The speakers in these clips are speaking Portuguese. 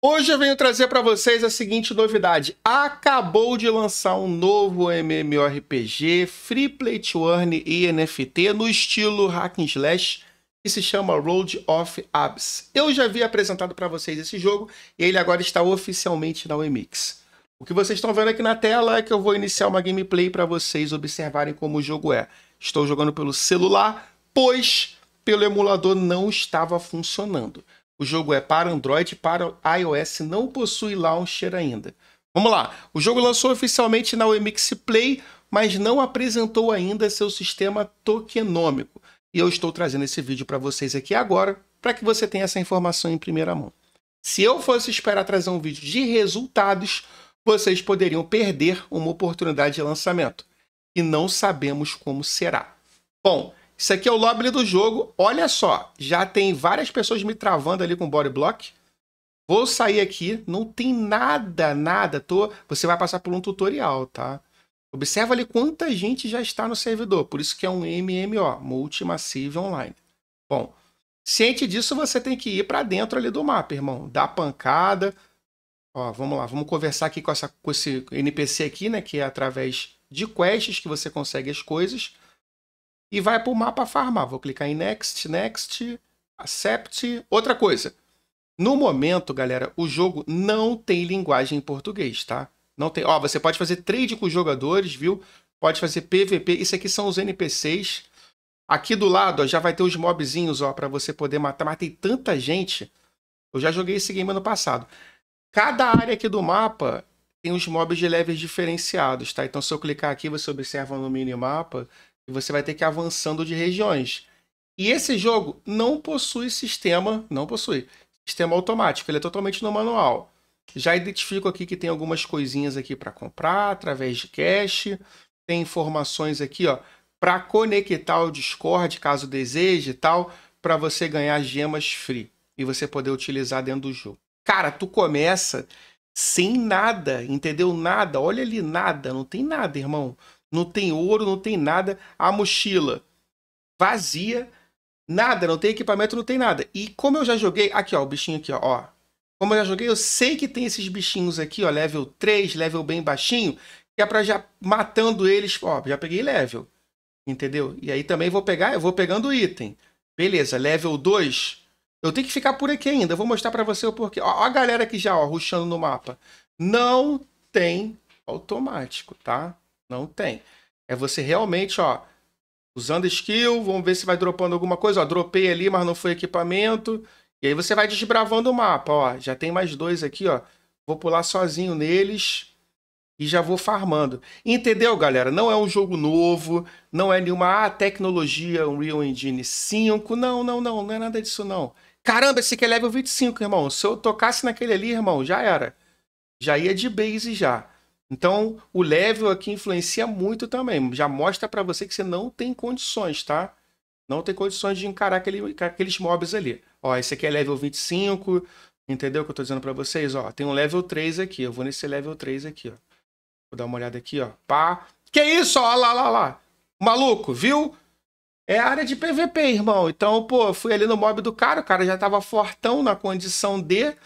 Hoje eu venho trazer para vocês a seguinte novidade. Acabou de lançar um novo MMORPG Free Play to Earn e NFT no estilo hack and slash que se chama Road of Abyss. Eu já havia apresentado para vocês esse jogo e ele agora está oficialmente na Wemix. O que vocês estão vendo aqui na tela é que eu vou iniciar uma gameplay para vocês observarem como o jogo é. Estou jogando pelo celular, pois pelo emulador não estava funcionando. O jogo é para Android e para iOS, não possui launcher ainda. Vamos lá. O jogo lançou oficialmente na Wemix Play, mas não apresentou ainda seu sistema tokenômico. E eu estou trazendo esse vídeo para vocês aqui agora, para que você tenha essa informação em primeira mão. Se eu fosse esperar trazer um vídeo de resultados, vocês poderiam perder uma oportunidade de lançamento. E não sabemos como será. Bom, isso aqui é o lobby do jogo. Olha só, já tem várias pessoas me travando ali com body block. Vou sair aqui, não tem nada, nada. Tô... Você vai passar por um tutorial, tá? Observa ali quanta gente já está no servidor. Por isso que é um MMO, Multimassive Online. Bom, ciente disso, você tem que ir para dentro ali do mapa, irmão. Dá pancada. Ó, vamos lá, vamos conversar aqui com, essa, com esse NPC aqui, né? Que é através de quests que você consegue as coisas e vai para o mapa farmar. Vou clicar em Next, Next, Accept. Outra coisa, no momento, galera, o jogo não tem linguagem em português, tá? Não tem. Ó, você pode fazer trade com os jogadores, viu? Pode fazer PVP. Isso aqui são os NPCs. Aqui do lado, ó, já vai ter os mobzinhos, ó, para você poder matar. tem tanta gente. Eu já joguei esse game ano passado. Cada área aqui do mapa tem os mobs de levels diferenciados, tá? Então, se eu clicar aqui, você observa no minimapa e você vai ter que ir avançando de regiões. E esse jogo não possui sistema, não possui sistema automático, ele é totalmente no manual. Já identifico aqui que tem algumas coisinhas aqui para comprar através de cash, tem informações aqui, ó, para conectar o Discord, caso deseje e tal, para você ganhar gemas free e você poder utilizar dentro do jogo. Cara, tu começa sem nada, entendeu? Nada, olha ali nada, não tem nada, irmão não tem ouro, não tem nada, a mochila vazia, nada, não tem equipamento, não tem nada. E como eu já joguei, aqui ó, o bichinho aqui ó, ó. como eu já joguei, eu sei que tem esses bichinhos aqui, ó, level 3, level bem baixinho, que é para já matando eles, ó, já peguei level. Entendeu? E aí também vou pegar, eu vou pegando item. Beleza, level 2. Eu tenho que ficar por aqui ainda. Eu vou mostrar para você o porquê. Ó, ó, a galera aqui já, ó, ruxando no mapa. Não tem automático, tá? Não tem. É você realmente, ó, usando skill, vamos ver se vai dropando alguma coisa. Ó, dropei ali, mas não foi equipamento. E aí você vai desbravando o mapa, ó. Já tem mais dois aqui, ó. Vou pular sozinho neles e já vou farmando. Entendeu, galera? Não é um jogo novo, não é nenhuma ah, tecnologia Unreal Engine 5. Não, não, não, não é nada disso, não. Caramba, esse aqui é level 25, irmão. Se eu tocasse naquele ali, irmão, já era. Já ia de base já. Então, o level aqui influencia muito também. Já mostra para você que você não tem condições, tá? Não tem condições de encarar aquele, aqueles mobs ali. Ó, esse aqui é level 25, entendeu o que eu tô dizendo para vocês? Ó, tem um level 3 aqui, eu vou nesse level 3 aqui, ó. Vou dar uma olhada aqui, ó. Pá. Que isso? Ó lá, lá, lá. Maluco, viu? É área de PVP, irmão. Então, pô, fui ali no mob do cara, o cara já tava fortão na condição D. De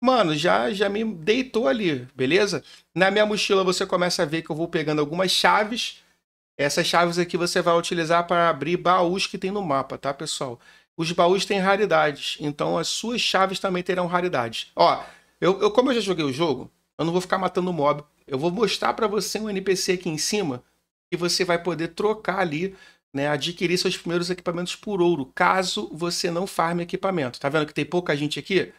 mano, já, já me deitou ali, beleza? Na minha mochila você começa a ver que eu vou pegando algumas chaves. Essas chaves aqui você vai utilizar para abrir baús que tem no mapa, tá, pessoal? Os baús têm raridades, então as suas chaves também terão raridades. Ó, eu, eu como eu já joguei o jogo, eu não vou ficar matando mob. Eu vou mostrar para você um NPC aqui em cima e você vai poder trocar ali né, adquirir seus primeiros equipamentos por ouro, caso você não farme equipamento. Tá vendo que tem pouca gente aqui?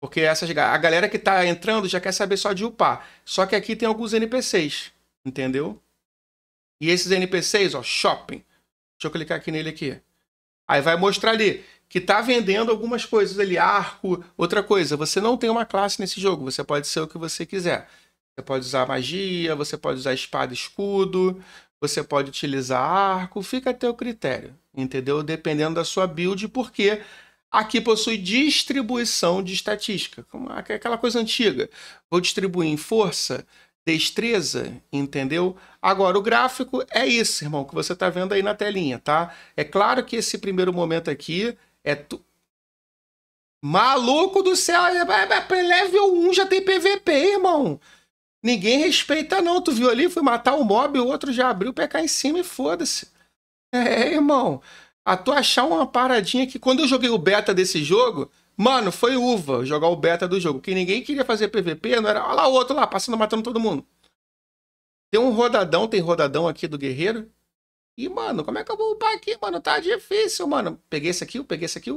Porque essas, a galera que tá entrando já quer saber só de upar. Só que aqui tem alguns NPCs, entendeu? E esses NPCs, ó, shopping. Deixa eu clicar aqui nele aqui. Aí vai mostrar ali que tá vendendo algumas coisas ali, arco, outra coisa. Você não tem uma classe nesse jogo, você pode ser o que você quiser. Você pode usar magia, você pode usar espada e escudo, você pode utilizar arco, fica a teu critério, entendeu? Dependendo da sua build, porque Aqui possui distribuição de estatística, aquela coisa antiga. Vou distribuir em força, destreza, entendeu? Agora, o gráfico é isso, irmão, que você está vendo aí na telinha, tá? É claro que esse primeiro momento aqui é... Tu... Maluco do céu, é, é, é, level 1 já tem PVP, irmão. Ninguém respeita não, tu viu ali, foi matar o mob, o outro já abriu o em cima e foda-se. É, irmão a tu achar uma paradinha que quando eu joguei o beta desse jogo, mano, foi uva jogar o beta do jogo. Que ninguém queria fazer PVP, não era. Olha lá o outro lá, passando, matando todo mundo. Tem um rodadão, tem rodadão aqui do guerreiro. E, mano, como é que eu vou upar aqui, mano? Tá difícil, mano. Peguei esse aqui, peguei esse aqui.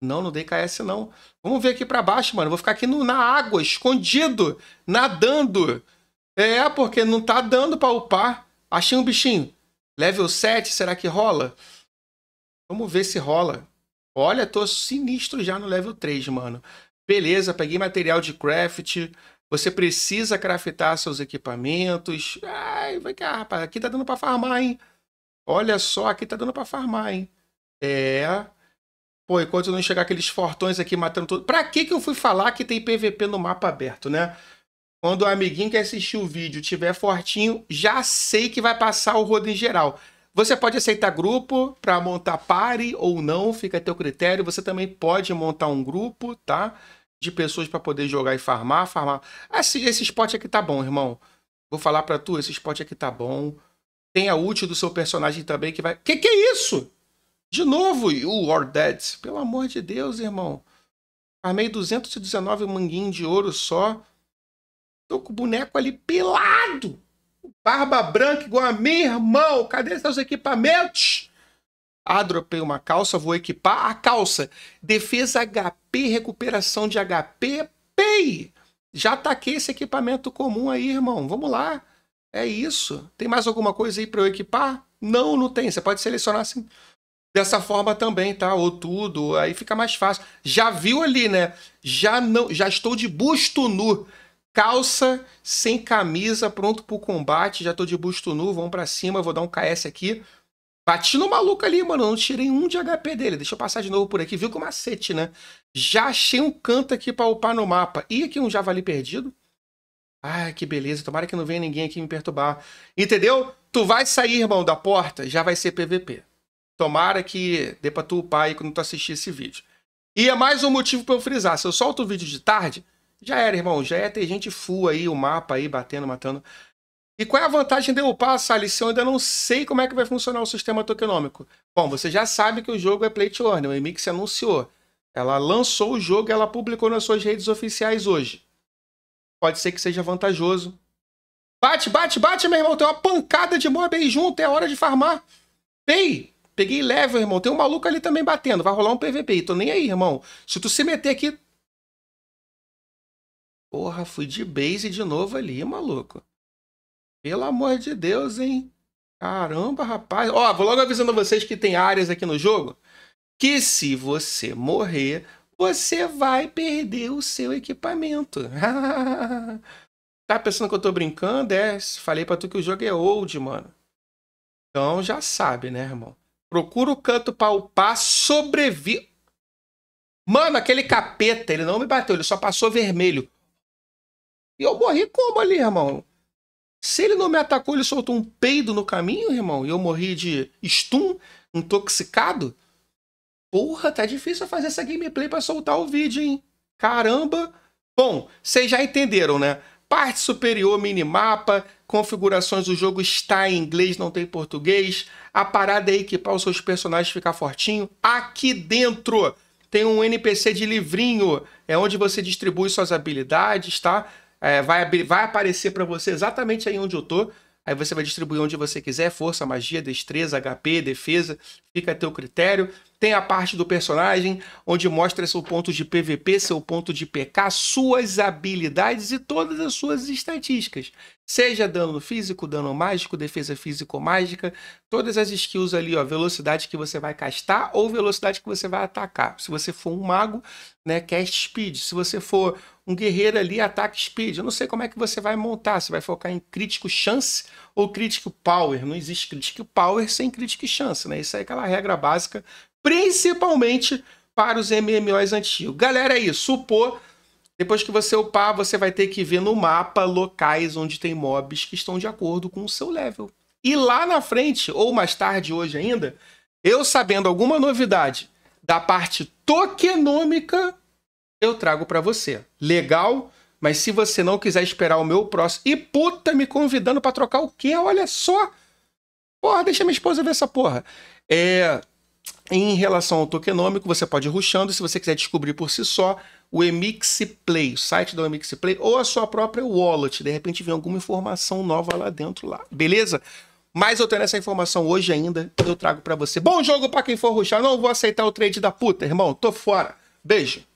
Não, não dei KS, não. Vamos ver aqui para baixo, mano. Vou ficar aqui no, na água, escondido, nadando. É, porque não tá dando pra upar. Achei um bichinho. Level 7, será que rola? Vamos ver se rola. Olha, tô sinistro já no level 3, mano. Beleza, peguei material de craft. Você precisa craftar seus equipamentos. Ai, vai cá, ah, rapaz. Aqui tá dando pra farmar, hein? Olha só, aqui tá dando pra farmar, hein? É. Pô, enquanto não chegar aqueles fortões aqui matando todo. Pra que que eu fui falar que tem PVP no mapa aberto, né? Quando o amiguinho que assistiu o vídeo tiver fortinho, já sei que vai passar o rodo em geral. Você pode aceitar grupo para montar pare ou não, fica a teu critério. Você também pode montar um grupo, tá? De pessoas para poder jogar e farmar, farmar. Ah, esse spot aqui tá bom, irmão. Vou falar para tu, esse spot aqui tá bom. Tem a ult do seu personagem também que vai. Que que é isso? De novo, o War Dead. Pelo amor de Deus, irmão. Armei 219 manguinhos de ouro só. Tô com o boneco ali pelado. Barba branca igual a mim, irmão. Cadê seus equipamentos? Ah, dropei uma calça, vou equipar a calça. Defesa HP, recuperação de HP. Pei! Já taquei esse equipamento comum aí, irmão. Vamos lá. É isso. Tem mais alguma coisa aí para eu equipar? Não, não tem. Você pode selecionar assim dessa forma também, tá? Ou tudo, aí fica mais fácil. Já viu ali, né? Já não, já estou de busto nu calça, sem camisa, pronto pro combate, já tô de busto nu, vamos pra cima, vou dar um KS aqui. Bati no maluco ali, mano, não tirei um de HP dele. Deixa eu passar de novo por aqui, viu que o macete, né? Já achei um canto aqui pra upar no mapa. E aqui um javali perdido. Ai, que beleza, tomara que não venha ninguém aqui me perturbar. Entendeu? Tu vai sair, irmão, da porta, já vai ser PVP. Tomara que dê pra tu upar aí quando tu assistir esse vídeo. E é mais um motivo pra eu frisar, se eu solto o vídeo de tarde, já era, irmão. Já ia é ter gente full aí, o mapa aí, batendo, matando. E qual é a vantagem de upar, Salles, se eu ainda não sei como é que vai funcionar o sistema tokenômico? Bom, você já sabe que o jogo é play to earn, né? o Emix anunciou. Ela lançou o jogo e ela publicou nas suas redes oficiais hoje. Pode ser que seja vantajoso. Bate, bate, bate, meu irmão. Tem uma pancada de mob aí junto, é hora de farmar. Ei, peguei level, irmão. Tem um maluco ali também batendo. Vai rolar um PVP. Tô nem aí, irmão. Se tu se meter aqui, Porra, fui de base de novo ali, maluco. Pelo amor de Deus, hein? Caramba, rapaz. Ó, vou logo avisando vocês que tem áreas aqui no jogo que se você morrer, você vai perder o seu equipamento. tá pensando que eu tô brincando? É, falei pra tu que o jogo é old, mano. Então já sabe, né, irmão? Procura o canto pra upar, sobrevive. Mano, aquele capeta, ele não me bateu, ele só passou vermelho. E eu morri como ali, irmão? Se ele não me atacou, ele soltou um peido no caminho, irmão, e eu morri de stun, intoxicado. Porra, tá difícil fazer essa gameplay para soltar o vídeo, hein? Caramba! Bom, vocês já entenderam, né? Parte superior, minimapa, configurações do jogo está em inglês, não tem português. A parada é equipar os seus personagens ficar fortinho. Aqui dentro tem um NPC de livrinho, é onde você distribui suas habilidades, tá? É, vai, abrir, vai aparecer para você exatamente aí onde eu tô. Aí você vai distribuir onde você quiser, força, magia, destreza, HP, defesa, fica a teu critério. Tem a parte do personagem, onde mostra seu ponto de PVP, seu ponto de PK, suas habilidades e todas as suas estatísticas. Seja dano físico, dano mágico, defesa físico-mágica, todas as skills ali, ó, velocidade que você vai castar ou velocidade que você vai atacar. Se você for um mago, né, cast speed. Se você for um guerreiro ali, ataque speed. Eu não sei como é que você vai montar, se vai focar em crítico chance ou crítico power. Não existe crítico power sem crítico chance, né? Isso é aquela regra básica principalmente para os MMOs antigos. Galera, aí, é isso. Supor, depois que você upar, você vai ter que ver no mapa locais onde tem mobs que estão de acordo com o seu level. E lá na frente, ou mais tarde hoje ainda, eu sabendo alguma novidade da parte tokenômica, eu trago para você. Legal? Mas se você não quiser esperar o meu próximo. E puta, me convidando para trocar o quê? Olha só! Porra, deixa minha esposa ver essa porra. É. Em relação ao tokenômico, você pode ir ruxando, se você quiser descobrir por si só, o Emix Play, o site do Emix Play, ou a sua própria wallet. De repente vem alguma informação nova lá dentro, lá, beleza? Mas eu tenho essa informação hoje ainda, eu trago para você. Bom jogo para quem for ruxar, não vou aceitar o trade da puta, irmão, tô fora. Beijo.